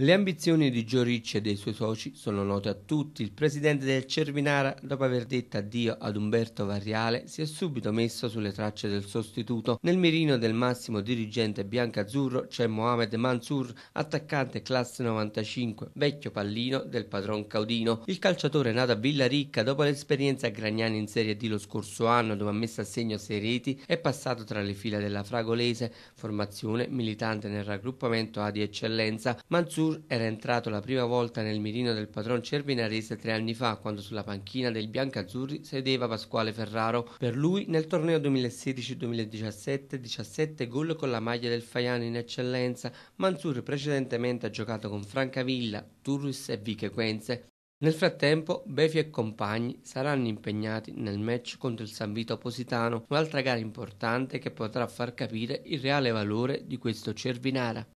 Le ambizioni di Gio Ricci e dei suoi soci sono note a tutti. Il presidente del Cervinara, dopo aver detto addio ad Umberto Variale, si è subito messo sulle tracce del sostituto. Nel mirino del massimo dirigente biancazzurro c'è Mohamed Mansur, attaccante classe 95, vecchio pallino del padron Caudino. Il calciatore nato a Villaricca dopo l'esperienza a Gragnani in Serie D lo scorso anno, dove ha messo a segno sei reti, è passato tra le file della Fragolese, formazione militante nel raggruppamento A di eccellenza. Mansur Artur era entrato la prima volta nel mirino del padron cervinarese tre anni fa, quando sulla panchina del Biancazzurri sedeva Pasquale Ferraro. Per lui nel torneo 2016-2017 17 gol con la maglia del Faiano in eccellenza. Mansur precedentemente ha giocato con Francavilla, Turris e Viche Quenze. Nel frattempo, Befi e compagni saranno impegnati nel match contro il San Vito Positano, un'altra gara importante che potrà far capire il reale valore di questo Cervinara.